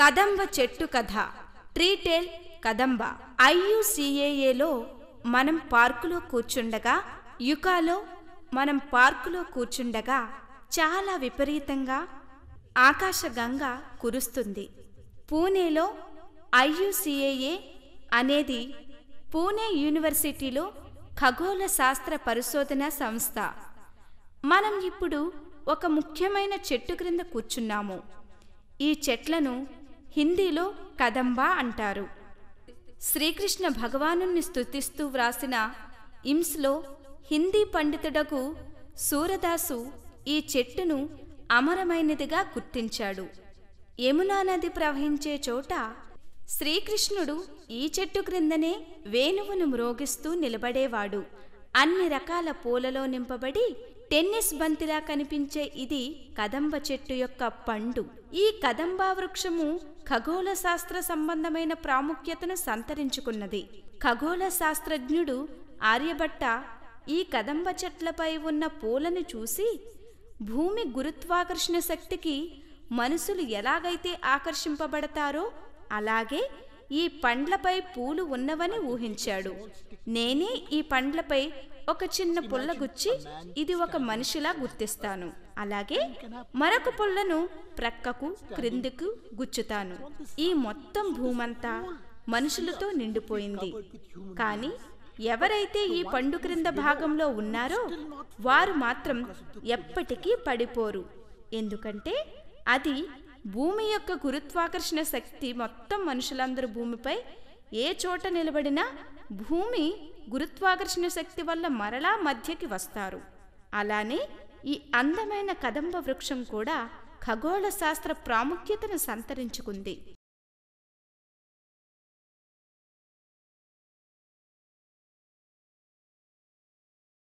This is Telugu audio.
కదంబ చెట్టు కథ ట్రీటేల్ కదంబ ఐయుసిఏఏలో మనం పార్కులో కూర్చుండగా యుకాలో మనం పార్కులో కూర్చుండగా చాలా విపరీతంగా ఆకాశగంగ కురుస్తుంది పూణేలో ఐయుసిఏఏ అనేది పూణే యూనివర్సిటీలో ఖగోళ శాస్త్ర పరిశోధన సంస్థ మనం ఇప్పుడు ఒక ముఖ్యమైన చెట్టు క్రింద కూర్చున్నాము ఈ చెట్లను హిందీలో కదంబా అంటారు శ్రీకృష్ణ భగవాను స్థుతిస్తూ వ్రాసిన ఇమ్స్లో హిందీ పండితుడకు సూరదాసు ఈ చెట్టును అమరమైనదిగా గుర్తించాడు యమునా నది ప్రవహించే చోట శ్రీకృష్ణుడు ఈ చెట్టు క్రిందనే వేణువును మ్రోగిస్తూ నిలబడేవాడు అన్ని రకాల పూలలో నింపబడి టెన్నిస్ బంతిలా కనిపించే ఇది కదంబ చెట్టు యొక్క పండు ఈ కదంబా వృక్షము ఖగోళ శాస్త్ర సంబంధమైన ప్రాముఖ్యతను సంతరించుకున్నది ఖగోళ శాస్త్రజ్ఞుడు ఆర్యభట్ట ఈ కదంబ చెట్లపై ఉన్న పూలను చూసి భూమి గురుత్వాకర్షణ శక్తికి మనుషులు ఎలాగైతే ఆకర్షింపబడతారో అలాగే ఈ పండ్లపై పూలు ఉన్నవని ఊహించాడు నేనే ఈ పండ్లపై ఒక చిన్న పుల్ల గుచ్చి ఇది ఒక మనిషిలా గుర్తిస్తాను అలాగే మరొక పుల్లను ప్రక్కకు క్రిందికు గుచ్చుతాను ఈ మొత్తం భూమంతా మనుషులతో నిండిపోయింది కానీ ఎవరైతే ఈ పండు క్రింద భాగంలో ఉన్నారో వారు మాత్రం ఎప్పటికీ పడిపోరు ఎందుకంటే అది భూమి యొక్క గురుత్వాకర్షణ శక్తి మొత్తం మనుషులందరూ భూమిపై ఏ చోట నిలబడినా భూమి గురుత్వాకర్షణ శక్తి వల్ల మరలా మధ్యకి వస్తారు అలానే ఈ అందమైన కదంబ వృక్షం కూడా ఖగోళ శాస్త్ర ప్రాముఖ్యతను సంతరించుకుంది